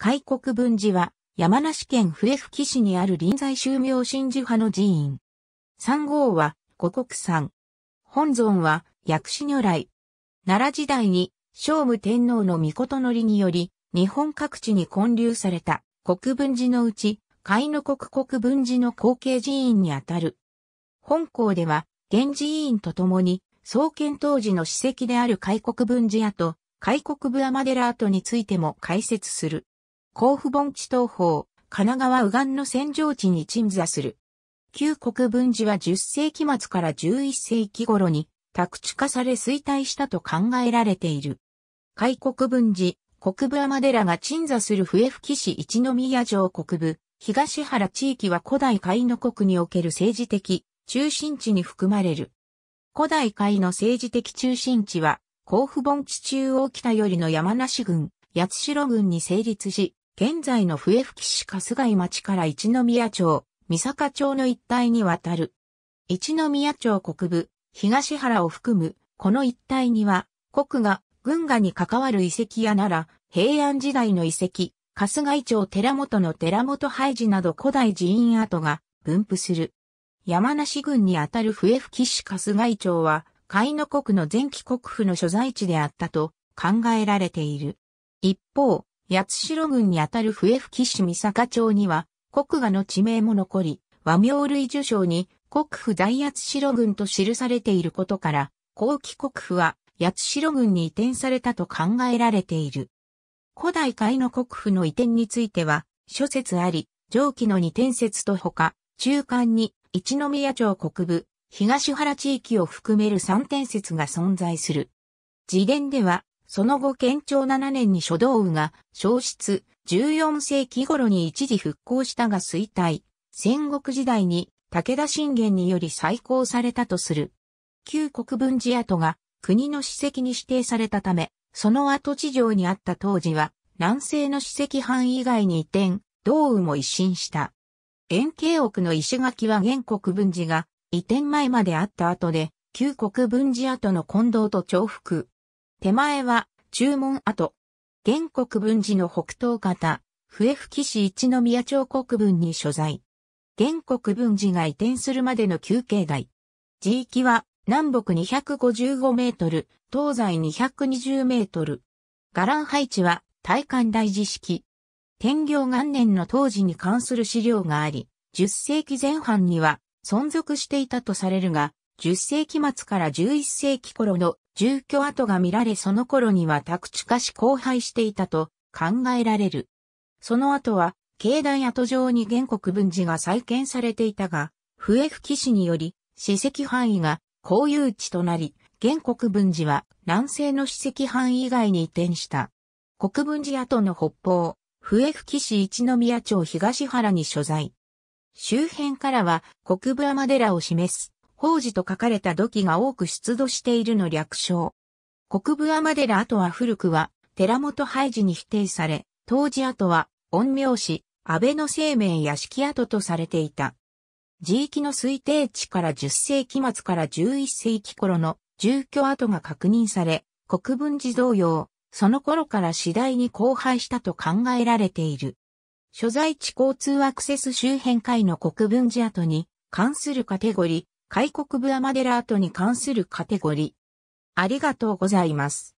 開国分寺は、山梨県笛吹市にある臨済宗明神寺派の寺院。三号は、五国山。本尊は、薬師如来。奈良時代に、聖武天皇の御事のりにより、日本各地に建立された国分寺のうち、海の国国分寺の後継寺院にあたる。本校では、現寺院とともに、創建当時の史跡である開国分寺跡、開国部天寺跡についても解説する。甲府盆地東方、神奈川右岸の扇状地に鎮座する。旧国分寺は10世紀末から11世紀頃に宅地化され衰退したと考えられている。開国分寺、国部天寺が鎮座する笛吹市一宮城国部、東原地域は古代海の国における政治的中心地に含まれる。古代海の政治的中心地は、甲府盆地中央北よりの山梨郡、八代郡に成立し、現在の笛吹市春日井町から一宮町、三坂町の一帯にわたる。一宮町国部、東原を含む、この一帯には、国が、軍がに関わる遺跡やなら、平安時代の遺跡、春日井町寺本の寺本廃寺など古代寺院跡が分布する。山梨郡にあたる笛吹市春日井町は、海野国の前期国府の所在地であったと考えられている。一方、八代郡にあたる笛吹市三坂町には、国画の地名も残り、和名類受賞に国府大八代郡と記されていることから、後期国府は八代郡に移転されたと考えられている。古代海の国府の移転については、諸説あり、上記の二転説とほか、中間に一宮町国部、東原地域を含める三転説が存在する。自伝では、その後建長7年に書道部が消失、14世紀頃に一時復興したが衰退、戦国時代に武田信玄により再興されたとする。旧国分寺跡が国の史跡に指定されたため、その跡地上にあった当時は、南西の史跡範囲外に移転、道雨も一新した。円形屋の石垣は原国分寺が移転前まであった後で、旧国分寺跡の近道と重複。手前は、注文跡。現国分寺の北東方、笛吹市一宮町国分に所在。現国分寺が移転するまでの休憩台。地域は、南北255メートル、東西220メートル。伽藍配置は、大感大寺式。天行元年の当時に関する資料があり、10世紀前半には存続していたとされるが、10世紀末から11世紀頃の住居跡が見られその頃には宅地化し荒廃していたと考えられる。その後は、境内跡上に原国分寺が再建されていたが、笛吹市により、史跡範囲が公有地となり、原国分寺は南西の史跡範囲以外に移転した。国分寺跡の北方、笛吹市一宮町東原に所在。周辺からは国分山寺を示す宝寺と書かれた土器が多く出土しているの略称。国部天寺跡は古くは、寺本廃寺に否定され、当時跡は、恩苗氏、安倍の生命屋敷跡とされていた。地域の推定地から10世紀末から11世紀頃の住居跡が確認され、国分寺同様、その頃から次第に荒廃したと考えられている。所在地交通アクセス周辺界の国分寺跡に関するカテゴリー、開国部アマデラートに関するカテゴリ。ありがとうございます。